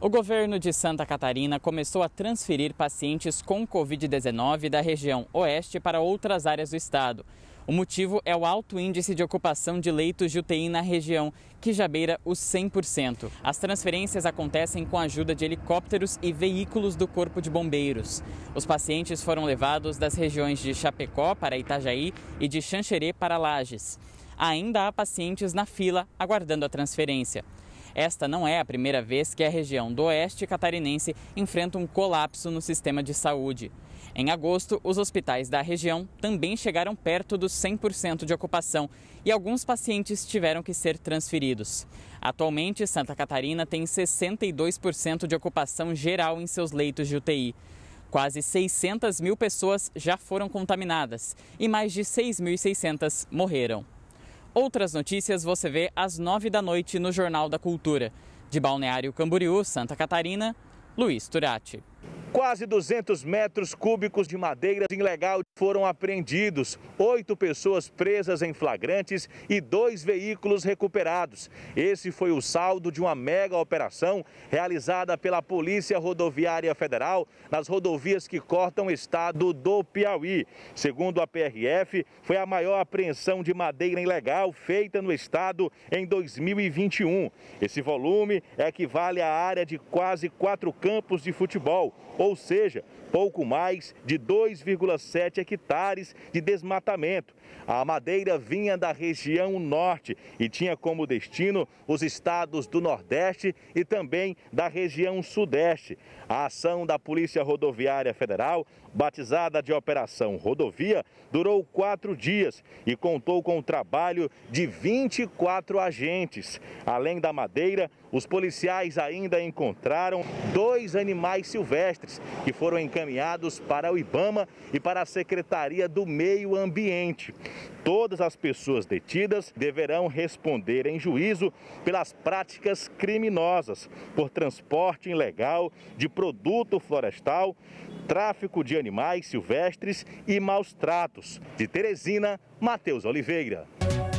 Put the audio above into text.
O governo de Santa Catarina começou a transferir pacientes com Covid-19 da região oeste para outras áreas do estado. O motivo é o alto índice de ocupação de leitos de UTI na região, que já beira os 100%. As transferências acontecem com a ajuda de helicópteros e veículos do Corpo de Bombeiros. Os pacientes foram levados das regiões de Chapecó para Itajaí e de Xanxerê para Lages ainda há pacientes na fila aguardando a transferência. Esta não é a primeira vez que a região do Oeste Catarinense enfrenta um colapso no sistema de saúde. Em agosto, os hospitais da região também chegaram perto dos 100% de ocupação e alguns pacientes tiveram que ser transferidos. Atualmente, Santa Catarina tem 62% de ocupação geral em seus leitos de UTI. Quase 600 mil pessoas já foram contaminadas e mais de 6.600 morreram. Outras notícias você vê às nove da noite no Jornal da Cultura. De Balneário Camboriú, Santa Catarina, Luiz Turati. Quase 200 metros cúbicos de madeira ilegal foram apreendidos, oito pessoas presas em flagrantes e dois veículos recuperados. Esse foi o saldo de uma mega operação realizada pela Polícia Rodoviária Federal nas rodovias que cortam o estado do Piauí. Segundo a PRF, foi a maior apreensão de madeira ilegal feita no estado em 2021. Esse volume equivale é à área de quase quatro campos de futebol ou seja, pouco mais de 2,7 hectares de desmatamento. A madeira vinha da região norte e tinha como destino os estados do Nordeste e também da região Sudeste. A ação da Polícia Rodoviária Federal, batizada de Operação Rodovia, durou quatro dias e contou com o trabalho de 24 agentes. Além da madeira, os policiais ainda encontraram dois animais silvestres que foram encaminhados para o IBAMA e para a Secretaria do Meio Ambiente. Todas as pessoas detidas deverão responder em juízo pelas práticas criminosas, por transporte ilegal de produto florestal, tráfico de animais silvestres e maus tratos. De Teresina, Matheus Oliveira.